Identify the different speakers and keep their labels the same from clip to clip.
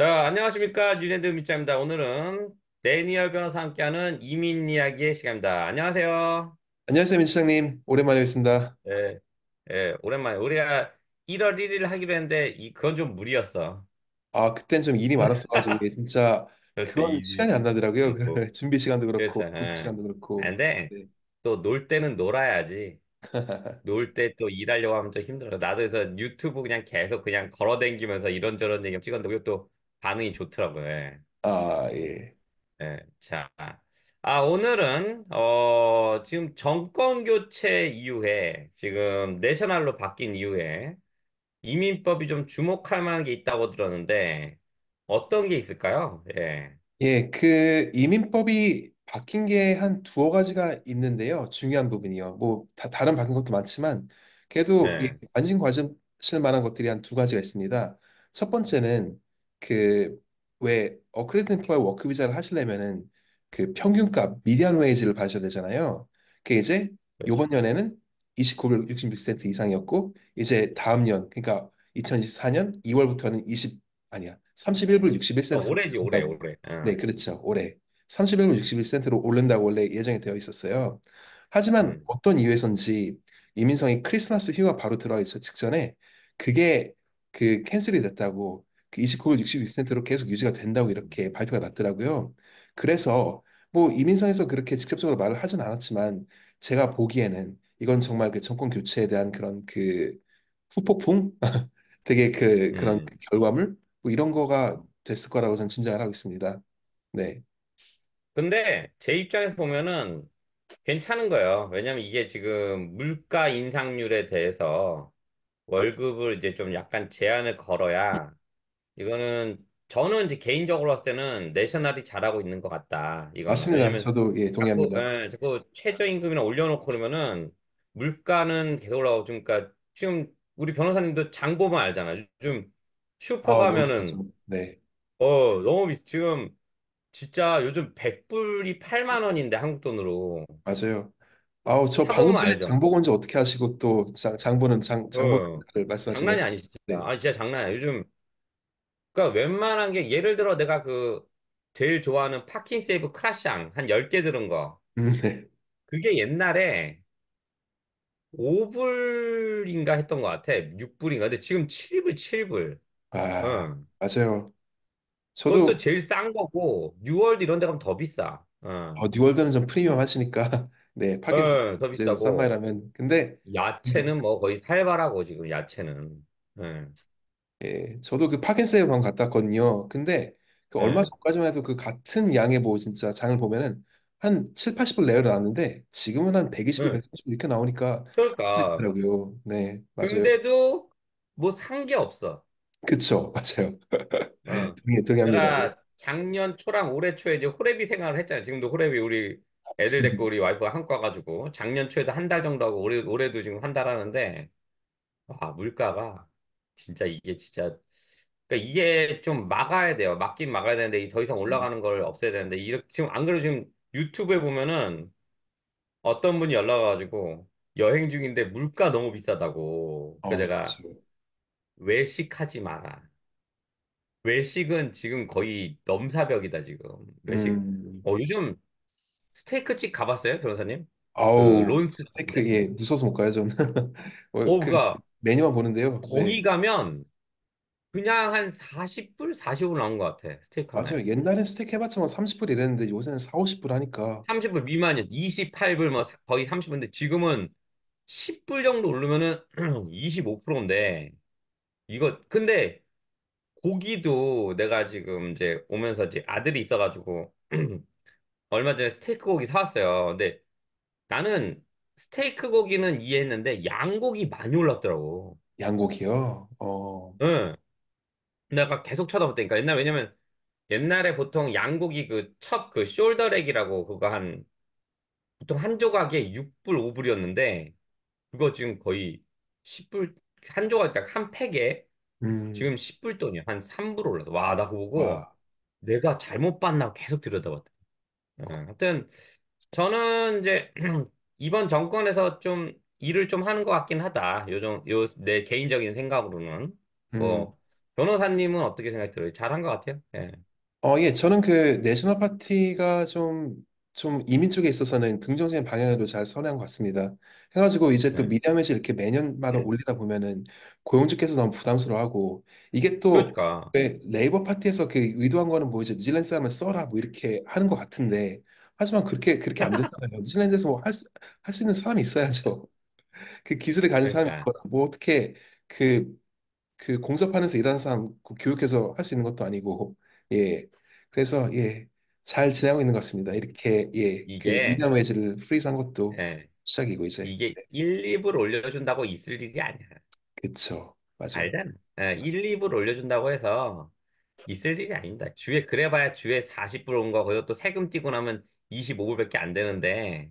Speaker 1: 자, 안녕하십니까. 뉴랜드 미자입니다. 오늘은 데니얼 변호사와 함께하는 이민 이야기의 시간입니다. 안녕하세요.
Speaker 2: 안녕하세요, 민 시장님. 오랜만에 뵙습니다.
Speaker 1: 예, 예, 오랜만에. 우리가 1월 1일 하기로 했는데, 이, 그건 좀 무리였어.
Speaker 2: 아, 그땐 좀 일이 많았어가지고 진짜 그렇런 시간이 안 나더라고요. 그 준비 시간도 그렇고,
Speaker 1: 그렇죠. 시간도 그렇고. 아, 근데 네. 또 놀 때는 놀아야지. 놀 때 또 일하려고 하면 좀 힘들어. 나도 그래서 유튜브 그냥 계속 그냥 걸어다니면서 이런저런 얘기 찍었는데, 또 반응이 좋더라고요. 예. 아, 예. 예, 자, 아, 오늘은, 어, 지금 정권 교체 이후에, 지금 내셔널로 바뀐 이후에, 이민법이 좀 주목할 만한 게 있다고 들었는데, 어떤 게 있을까요? 예.
Speaker 2: 예, 그 이민법이 바뀐 게 한 두어 가지가 있는데요. 중요한 부분이요. 뭐 다, 다른 바뀐 것도 많지만 그래도 네. 예, 네. 관심 가지실 만한 것들이 한 두 가지가 있습니다. 첫 번째는 그왜 어크레딧 엠플로이 워크 비자를 하시려면은 그 평균값 미디안 웨이지를 봐셔야 되잖아요. 그게 이제 그렇죠. 요번 년에는 29불 66센트 이상이었고 이제 다음 그러니까 년 그러니까 2024년 2월부터는 20 아니야 31불 아, 6 1센트 올해지, 올해, 올해. 아. 네, 그렇죠. 올해 31불 61센트로 오른다고 원래 예정이 되어 있었어요. 하지만 음. 어떤 이유에선지 이민성이 크리스마스 휴가 바로 들어와 있어 직전에 그게 그 캔슬이 됐다고 그 29불 62센트로 계속 유지가 된다고 이렇게 발표가 났더라고요. 그래서 뭐 이민성에서 그렇게 직접적으로 말을 하진 않았지만 제가 보기에는 이건 정말 그 정권 교체에 대한 그런 그 후폭풍 되게 그 그런 음. 결과물 뭐 이런 거가 됐을 거라고 저는 짐작을 하고 있습니다. 네.
Speaker 1: 근데 제 입장에서 보면은 괜찮은 거예요. 왜냐면 이게 지금 물가 인상률에 대해서 월급을 이제 좀 약간 제한을 걸어야 이거는 저는 이제 개인적으로 봤을 때는 내셔널이 잘하고 있는 것 같다. 이거는 맞습니다. 왜냐면 저도 예, 자꾸, 동의합니다. 예, 자꾸 최저임금이나 올려놓고 그러면은 물가는 계속 올라가고 그러니까 지금 우리 변호사님도 장 보면 알잖아. 요즘 슈퍼 아, 너무 가면은 비싸죠. 네. 어 너무 비싸. 지금 진짜 요즘 100불이 8만 원인데 한국 돈으로
Speaker 2: 맞아요. 아우, 저 방금 보면 전에 알죠. 장보고 지 어떻게 아시고 또 장, 장보는 장, 장보는 어. 를 말씀하시네요. 장난이 아니지. 네. 아
Speaker 1: 진짜 장난이야. 요즘 그러니까 웬만한 게 예를 들어 내가 그 제일 좋아하는 파킨 세이브 크라샹 한 10개 들은 거. 음, 네. 그게 옛날에 5불인가 했던 것 같아. 6불인가. 근데 지금 7불, 7불. 아,
Speaker 2: 응. 맞아요. 그것도
Speaker 1: 제일 싼 거고, 뉴월드 이런 데 가면 더 비싸. 응. 어,
Speaker 2: 뉴월드는 좀 프리미엄 하시니까 네, 파스 더 제일 싼 비싸고. 마이라면
Speaker 1: 근데 야채는 뭐 거의 살바라고 지금 야채는. 응.
Speaker 2: 예, 저도 그 파켓스에 방 갔다왔거든요. 근데 그 네. 얼마 전까지만 해도 그 같은 양의 뭐 진짜 장을 보면은 한 7, 80불 레어로 나왔는데 지금은 한 120불, 네. 130불 이렇게 나오니까 그러니까. 차이더라고요. 네, 맞아요.
Speaker 1: 근데도 뭐 산 게 없어.
Speaker 2: 그쵸, 맞아요. 어. 동의, 동의합니다. 내가 그러니까
Speaker 1: 작년 초랑 올해 초에 이제 호래비 생활을 했잖아요. 지금도 호래비 우리 애들 데리고 우리 와이프가 한국 와가지고 작년 초에도 한 달 정도 하고 올해, 올해도 지금 한 달 하는데 아 물가가 진짜 이게 진짜 그러니까 이게 좀 막아야 돼요. 막긴 막아야 되는데 더 이상 올라가는 걸 없애야 되는데 이렇게 지금 안 그래도 지금 유튜브에 보면은 어떤 분이 연락 와가지고 여행 중인데 물가 너무 비싸다고. 그래 그러니까 어, 제가 외식하지 마라. 외식은 지금 거의 넘사벽이다 지금. 외식. 음, 어 요즘 스테이크 집 가봤어요, 변호사님?
Speaker 2: 그 아우, 론스테이크. 이크 예, 무서워서 못 가요, 저는. 어, 어, 그, 러니까 매니만 보는데요. 네. 거기 네.
Speaker 1: 가면 그냥 한 40불, 40불 나온 것 같아. 스테이크 하나에. 맞아요.
Speaker 2: 옛날엔 스테이크 해봤자 뭐 30불 이랬는데 요새는 4, 50불 하니까
Speaker 1: 30불 미만이야. 28불 뭐 거의 30불인데 지금은 10불 정도 오르면은 25%인데 이거 근데 고기도 내가 지금 이제 오면서 이제 아들이 있어가지고 얼마 전에 스테이크 고기 사왔어요. 근데 나는 스테이크 고기는 이해했는데 양고기 많이 올랐더라고.
Speaker 2: 양고기요?
Speaker 1: 어. 응. 내가 계속 쳐다봤다니까. 옛날 왜냐면 옛날에 보통 양고기 그 첫그 그 숄더렉이라고 그거 한 보통 한 조각에 6불 5불이었는데 그거 지금 거의 10불 한 조각 그니까한 팩에 음. 지금 10불 돈이야. 한 3불 올라서. 와, 나 보고 와. 내가 잘못 봤나 계속 들여다봤다. 어, 하여튼 저는 이제 이번 정권에서 좀 일을 좀 하는 것 같긴 하다. 요즘 요 내 개인적인 생각으로는 뭐 음. 뭐 변호사님은 어떻게 생각이 들어요? 잘한 것 같아요. 예.
Speaker 2: 어, 예, 저는 그 내셔널 파티가 좀, 좀 이민 쪽에 있어서는 긍정적인 방향으로 잘 선회한 것 같습니다. 해가지고 이제 또 네. 미디어 매실 이렇게 매년마다 네. 올리다 보면은 고용주께서 너무 부담스러워하고 이게 또 그러니까 왜 레이버 파티에서 그 의도한 거는 뭐 이제 뉴질랜드 사람을 써라 뭐 이렇게 하는 것 같은데 하지만 그렇게 그렇게 안됐다면요뉴질드에서뭐할 수, 할수 있는 사람이 있어야죠. 그 기술을 가진 사람이 그러니까. 있거나 뭐 어떻게 그 그 공사판에서 일하는 사람 그 교육해서 할 수 있는 것도 아니고 예 그래서 예잘 지내고 있는 것 같습니다. 이렇게 예그 이게, 미디엄 웨즈를 프리즈한 것도 예, 시작이고 이제 이게
Speaker 1: 네, 1, 2부 올려준다고 있을 일이 아니야.
Speaker 2: 그쵸 맞아요. 알잖아.
Speaker 1: 예, 1, 2부 올려준다고 해서 있을 일이 아니다 주에, 그래봐야 주에 40불 온 거, 그리고 또 세금 떼고 나면 25불밖에 안 되는데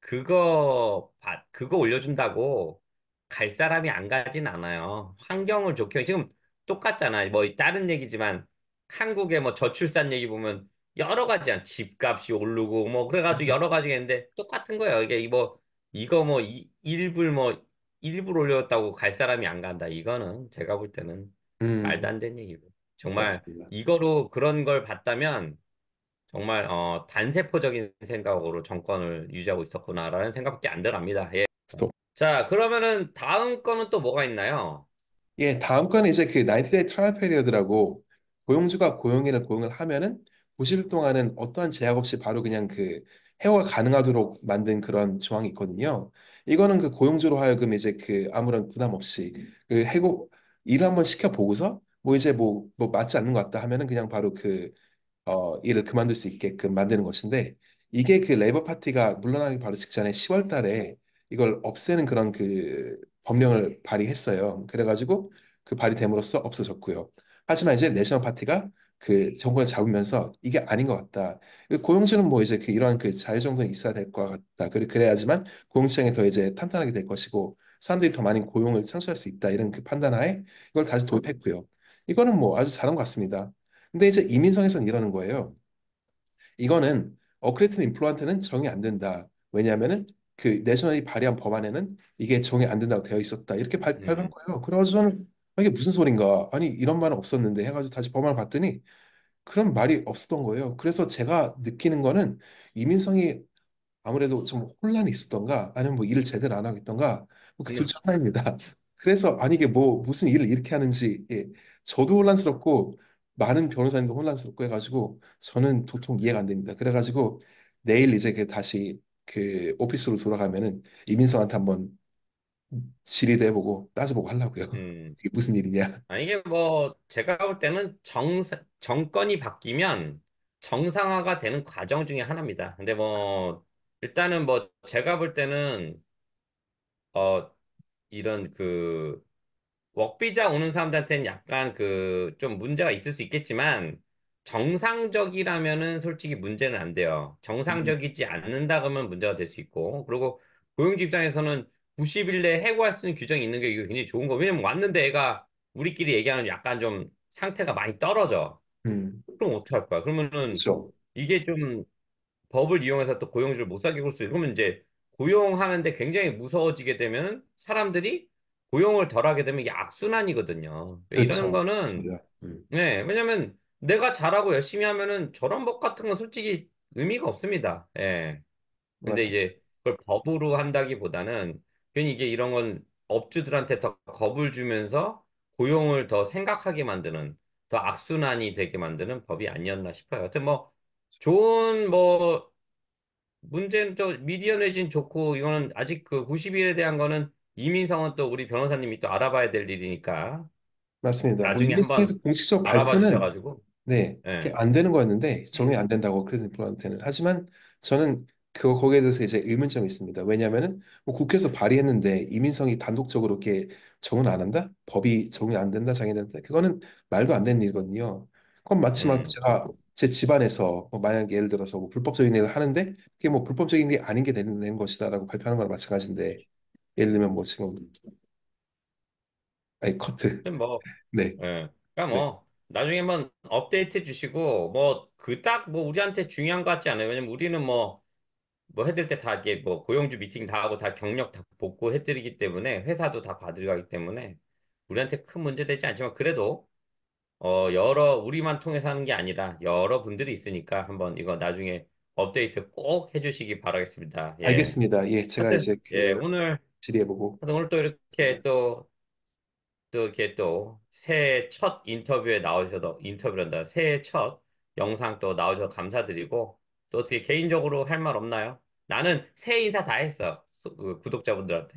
Speaker 1: 그거 그거 올려준다고 갈 사람이 안 가진 않아요. 환경을 좋게 지금 똑같잖아. 뭐 다른 얘기지만 한국의 뭐 저출산 얘기 보면 여러 가지야. 집값이 오르고 뭐 그래가지고 여러 가지가 있는데 똑같은 거예요. 이게 뭐 이거 뭐 일불 뭐 일불 부 올렸다고 갈 사람이 안 간다. 이거는 제가 볼 때는 음. 말도 안 되는 얘기고 정말 맞습니다. 이거로 그런 걸 봤다면 정말 어, 단세포적인 생각으로 정권을 유지하고 있었구나라는 생각밖에 안 들합니다. 예. 자, 그러면은 다음 거는 또 뭐가 있나요?
Speaker 2: 예, 다음 거는 이제 그나이트데이 트라이 페리어드라고 고용주가 고용인을 고용을 하면은 90일 동안은 어떠한 제약 없이 바로 그냥 그 해고가 가능하도록 만든 그런 조항이 있거든요. 이거는 그 고용주로 하여금 이제 그 아무런 부담 없이 그 해고 일 한번 시켜보고서 뭐 이제 뭐, 뭐 맞지 않는 것 같다 하면은 그냥 바로 그 어, 일을 그만둘 수 있게끔 만드는 것인데 이게 그 레이버 파티가 물러나기 바로 직전에 10월 달에 이걸 없애는 그런 그 법령을 발의했어요. 그래가지고 그 발의됨으로써 없어졌고요. 하지만 이제 내셔널 파티가 그 정권을 잡으면서 이게 아닌 것 같다. 그 고용주는 뭐 이제 그 이러한 그 자유정도는 있어야 될 것 같다. 그래, 그래야지만 고용시장이 더 이제 탄탄하게 될 것이고 사람들이 더많이 고용을 창출할 수 있다. 이런 그 판단하에 이걸 다시 도입했고요. 이거는 뭐 아주 잘한 것 같습니다. 근데 이제 이민성에서는 이러는 거예요. 이거는 어크레틴 인플루란트는 정이 안 된다. 왜냐하면은 그 내셔널이 발의한 법안에는 이게 정이 안 된다고 되어 있었다. 이렇게 발, 음. 표한 거예요. 그래가지고 저는 이게 무슨 소린가? 아니 이런 말은 없었는데 해가지고 다시 법안을 봤더니 그런 말이 없었던 거예요. 그래서 제가 느끼는 거는 이민성이 아무래도 좀 혼란이 있었던가 아니면 뭐 일을 제대로 안 하겠던가 뭐 그둘 중 하나입니다. 그래서 아니 이게 뭐 무슨 일을 이렇게 하는지 예. 저도 혼란스럽고 많은 변호사님도 혼란스럽고 해가지고 저는 도통 이해가 안 됩니다. 그래가지고 내일 이제 그 다시 그 오피스로 돌아가면은 이민성한테 한번 질의도 해보고 따져보고 하려고요. 음. 이게 무슨 일이냐?
Speaker 1: 아, 이게 뭐 제가 볼 때는 정 정권이 바뀌면 정상화가 되는 과정 중에 하나입니다. 근데 뭐 일단은 뭐 제가 볼 때는 어 이런 그 웍비자 오는 사람들한테는 약간 그 좀 문제가 있을 수 있겠지만 정상적이라면은 솔직히 문제는 안 돼요. 정상적이지 않는다 그러면 문제가 될 수 있고 그리고 고용주 입장에서는 90일 내에 해고할 수 있는 규정이 있는 게 이게 굉장히 좋은 거. 왜냐면 왔는데 애가 우리끼리 얘기하는 약간 좀 상태가 많이 떨어져. 음. 그럼 어떻게 할 거야? 그러면은 그렇죠. 이게 좀 법을 이용해서 또 고용주를 못 사귀고 수 그러면 이제 고용하는데 굉장히 무서워지게 되면 사람들이 고용을 덜 하게 되면 이 악순환이거든요. 그렇죠. 이런 거는 음. 음. 네, 왜냐면 내가 잘하고 열심히 하면은 저런 법 같은 건 솔직히 의미가 없습니다. 예. 근데 이제 그걸 법으로 한다기보다는 괜히 이게 이런 건 업주들한테 더 겁을 주면서 고용을 더 생각하게 만드는 더 악순환이 되게 만드는 법이 아니었나 싶어요. 하여튼 뭐 좋은 뭐 문제는 저 미디어 내진 좋고 이거는 아직 그 90일에 대한 거는 이민성은 또 우리 변호사님이 또 알아봐야 될 일이니까
Speaker 2: 맞습니다. 나중에 한번 공식적 발표는 가지고 네, 예. 안 되는 거였는데 적이안 음. 된다고 크리스티한테는 하지만 저는 그거 기에 대해서 이제 의문점이 있습니다. 왜냐하면은 뭐 국회에서 발의했는데 이민성이 단독적으로 이렇게 적응 안 한다? 법이 적이안 된다? 장애된다? 그거는 말도 안 되는 일거든요 그건 마치 막 음. 제가 제 집안에서 뭐 만약 예를 들어서 뭐 불법적인 일을 하는데 그게 뭐 불법적인 게 아닌 게 되는 것이다라고 발표하는 거랑 마찬가지인데 예를 들면 뭐 지금
Speaker 1: 아이 커트 뭐, 네, 예. 그러니까 뭐, 네. 나중에 한번 업데이트 해 주시고, 뭐, 그닥 뭐, 우리한테 중요한 것 같지 않아요. 왜냐면 우리는 뭐, 뭐 해드릴 때 다 이게 뭐, 고용주 미팅 다 하고 다 경력 다 복구 해드리기 때문에, 회사도 다 봐들어가기 때문에, 우리한테 큰 문제 되지 않지만, 그래도, 어, 여러, 우리만 통해서 하는 게 아니라, 여러분들이 있으니까 한번 이거 나중에 업데이트 꼭 해주시기 바라겠습니다. 예. 알겠습니다. 예, 제가 하여튼, 이제 그 예, 그 오늘, 질의해보고. 오늘 또 이렇게 또, 또 이렇게 또 새해 첫 인터뷰에 나오셔서, 인터뷰란다. 새해 첫 영상 또 나오셔서 감사드리고, 또 어떻게 개인적으로 할 말 없나요? 나는 새해 인사 다 했어. 그 구독자분들한테.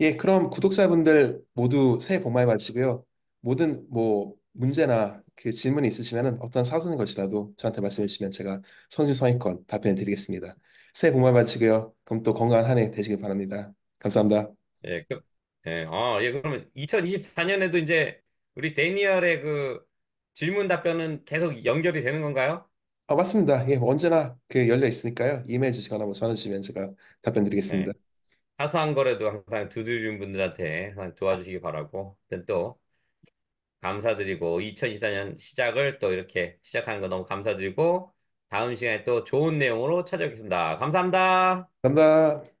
Speaker 1: 예, 그럼
Speaker 2: 구독자분들 모두 새해 복 많이 받으시고요. 모든 뭐 문제나 그 질문이 있으시면 어떤 사소한 것이라도 저한테 말씀해 주시면 제가 성심성의껏 답변 드리겠습니다. 새해 복 많이 받으시고요. 그럼 또 건강한 한 해 되시길 바랍니다. 감사합니다.
Speaker 1: 예, 그, 예, 아, 예, 그러면 2024년에도 이제 우리 데니얼의 그 질문 답변은 계속 연결이 되는 건가요?
Speaker 2: 아, 맞습니다. 예, 언제나 그 열려 있으니까요. 이메일 주시거나 뭐 전화 주시면 제가 답변 드리겠습니다. 예,
Speaker 1: 사소한 거라도 항상 두드리는 분들한테 도와주시기 바라고. 또 감사드리고 2024년 시작을 또 이렇게 시작하는 거 너무 감사드리고 다음 시간에 또 좋은 내용으로 찾아뵙겠습니다. 감사합니다.
Speaker 2: 감사합니다.